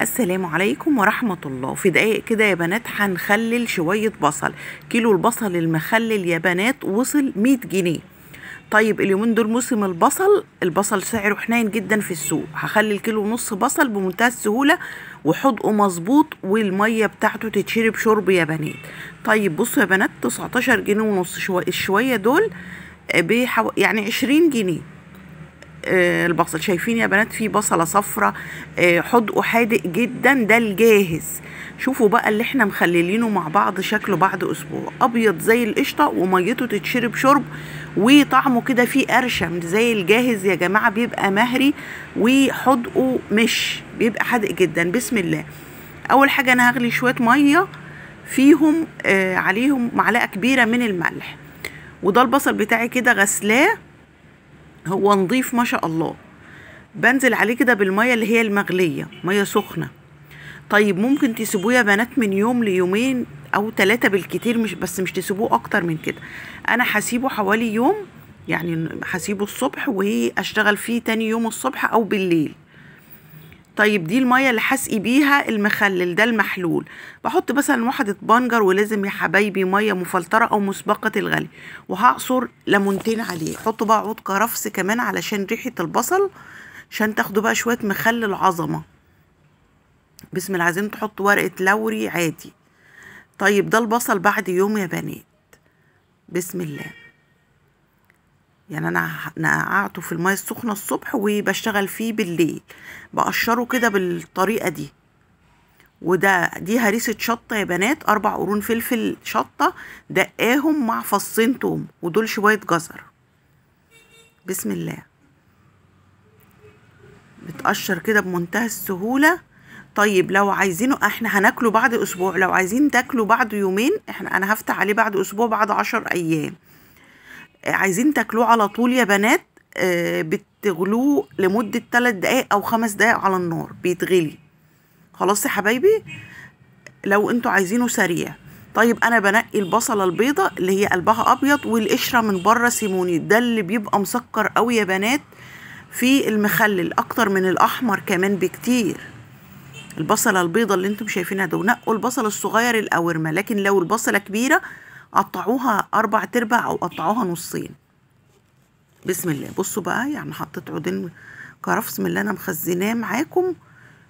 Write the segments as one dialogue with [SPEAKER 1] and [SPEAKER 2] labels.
[SPEAKER 1] السلام عليكم ورحمة الله في دقايق كده يا بنات هنخلل شوية بصل كيلو البصل المخلل يا بنات وصل 100 جنيه طيب اليومين دول موسم البصل البصل سعره حنين جدا في السوق هخلي الكيلو ونص بصل بمنتهى السهولة وحضقه مظبوط والمية بتاعته تتشرب شرب يا بنات طيب بصوا يا بنات 19 جنيه ونص شوية الشوية دول آه، بحو... يعني 20 جنيه آه، البصل شايفين يا بنات في بصله صفرة حدقه آه، حادق جدا ده الجاهز شوفوا بقى اللي احنا مخللينه مع بعض شكله بعد اسبوع ابيض زي القشطه وميته تتشرب شرب وطعمه كده فيه قرشم زي الجاهز يا جماعه بيبقى مهري وحدقه مش بيبقى حادق جدا بسم الله اول حاجه انا هغلي شويه ميه فيهم آه، عليهم معلقه كبيره من الملح وده البصل بتاعي كده غسلاه هو نظيف ما شاء الله بنزل عليه كده بالمية اللي هي المغلية مية سخنة طيب ممكن تسيبوه يا بنات من يوم ليومين او ثلاثة بالكتير مش بس مش تسيبوه اكتر من كده انا هسيبه حوالي يوم يعني هسيبه الصبح اشتغل فيه تاني يوم الصبح او بالليل طيب دي الميه اللي هسقي بيها المخلل ده المحلول بحط مثلا واحدة بنجر ولازم يا حبايبي ميه مفلتره او مسبقه الغلي وهعصر ليمونتين عليه حط بقى عود كرفس كمان علشان ريحه البصل عشان تاخدوا بقى شويه مخلل عظمه بسم الله عايزين تحطوا ورقه لوري عادي طيب ده البصل بعد يوم يا بنات بسم الله يعني انا نقعته في الميه السخنه الصبح وبشتغل فيه بالليل بقشره كده بالطريقه دي وده دي هريسه شطه يا بنات اربع قرون فلفل شطه دقاهم مع فصين توم ودول شويه جزر بسم الله بتقشر كده بمنتهى السهوله طيب لو عايزينه احنا هناكله بعد اسبوع لو عايزين تاكله بعد يومين احنا انا هفتح عليه بعد اسبوع بعد عشر ايام عايزين تاكلوه على طول يا بنات آه، بتغلوه لمدة 3 دقايق أو 5 دقايق على النار بيتغلي خلاص يا حبايبي لو انتوا عايزينه سريع طيب انا بنقي البصلة البيضة اللي هي قلبها ابيض والقشرة من بره سيموني ده اللي بيبقى مسكر قوي يا بنات في المخلل اكتر من الاحمر كمان بكتير البصلة البيضة اللي انتم شايفينها ده نقوا البصل الصغير الاورمة لكن لو البصلة كبيرة قطعوها أربع تربع أو قطعوها نصين بسم الله بصوا بقى يعني حطيت عودين كرفس من اللي أنا مخزناه معاكم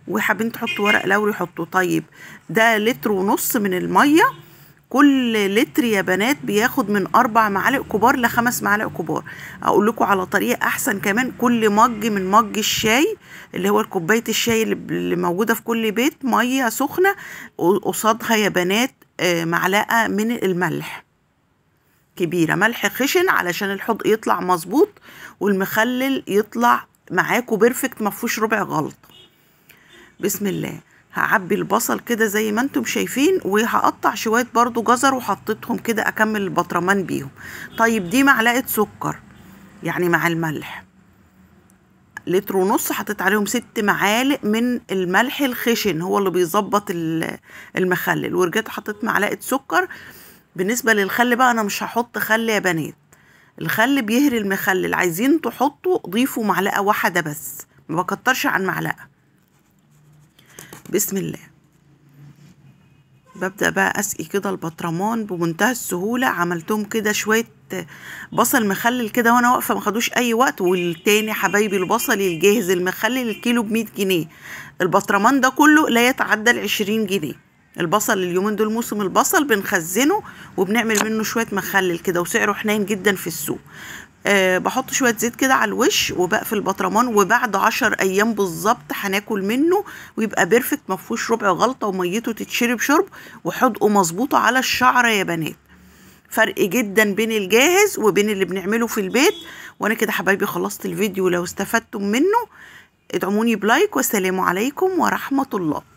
[SPEAKER 1] وحابين تحطوا ورق لوري حطوا طيب ده لتر ونص من المية كل لتر يا بنات بياخد من أربع معالق كبار لخمس معالق كبار أقول لكم على طريقة أحسن كمان كل مج من مج الشاي اللي هو كوباية الشاي اللي موجودة في كل بيت مية سخنة قصادها يا بنات آه، معلقة من الملح كبيرة ملح خشن علشان الحوض يطلع مظبوط والمخلل يطلع معاكوا بيرفكت مفهوش ربع غلط بسم الله هعبي البصل كده زي ما انتم شايفين وهقطع شوية برضو جزر وحطيتهم كده اكمل البطرمان بيهم طيب دي معلقة سكر يعني مع الملح لتر ونص حطيت عليهم ست معالق من الملح الخشن هو اللي بيظبط المخلل ورجعت حطيت معلقه سكر بالنسبه للخل بقى انا مش هحط خل يا بنات الخل بيهري المخلل عايزين تحطوا ضيفوا معلقه واحده بس ما بكترش عن معلقه بسم الله ببدأ بقى أسقي كده البطرمان بمنتهى السهولة عملتهم كده شوية بصل مخلل كده وأنا واقفة ما خدوش أي وقت والتاني حبايبي البصل الجاهز المخلل الكيلو بمية جنيه البطرمان ده كله لا يتعدى العشرين جنيه البصل اليومين دول موسم البصل بنخزنه وبنعمل منه شوية مخلل كده وسعره حنين جدا في السوق آه، بحط شويه زيت كده على الوش وبقفل البطرمان وبعد عشر ايام بالظبط هناكل منه ويبقى بيرفكت فيهوش ربع غلطه وميته تتشرب شرب وحدقه مظبوطه على الشعره يا بنات فرق جدا بين الجاهز وبين اللي بنعمله في البيت وانا كده حبايبي خلصت الفيديو لو استفدتم منه ادعموني بلايك والسلام عليكم ورحمه الله